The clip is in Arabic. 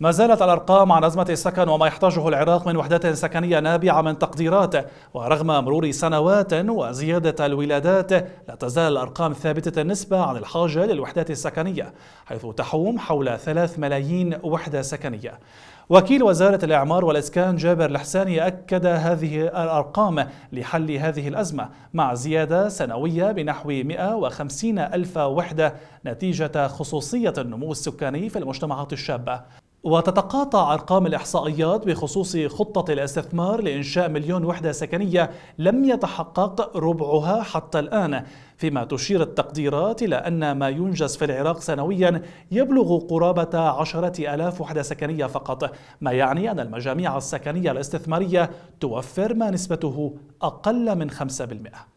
ما زالت الأرقام عن أزمة السكن وما يحتاجه العراق من وحدات سكنية نابعة من تقديرات ورغم مرور سنوات وزيادة الولادات لا تزال الأرقام ثابتة النسبة عن الحاجة للوحدات السكنية حيث تحوم حول 3 ملايين وحدة سكنية وكيل وزارة الإعمار والإسكان جابر الحساني أكد هذه الأرقام لحل هذه الأزمة مع زيادة سنوية بنحو 150 ألف وحدة نتيجة خصوصية النمو السكاني في المجتمعات الشابة وتتقاطع أرقام الإحصائيات بخصوص خطة الاستثمار لإنشاء مليون وحدة سكنية لم يتحقق ربعها حتى الآن فيما تشير التقديرات إلى أن ما ينجز في العراق سنويا يبلغ قرابة عشرة ألاف وحدة سكنية فقط ما يعني أن المجاميع السكنية الاستثمارية توفر ما نسبته أقل من 5%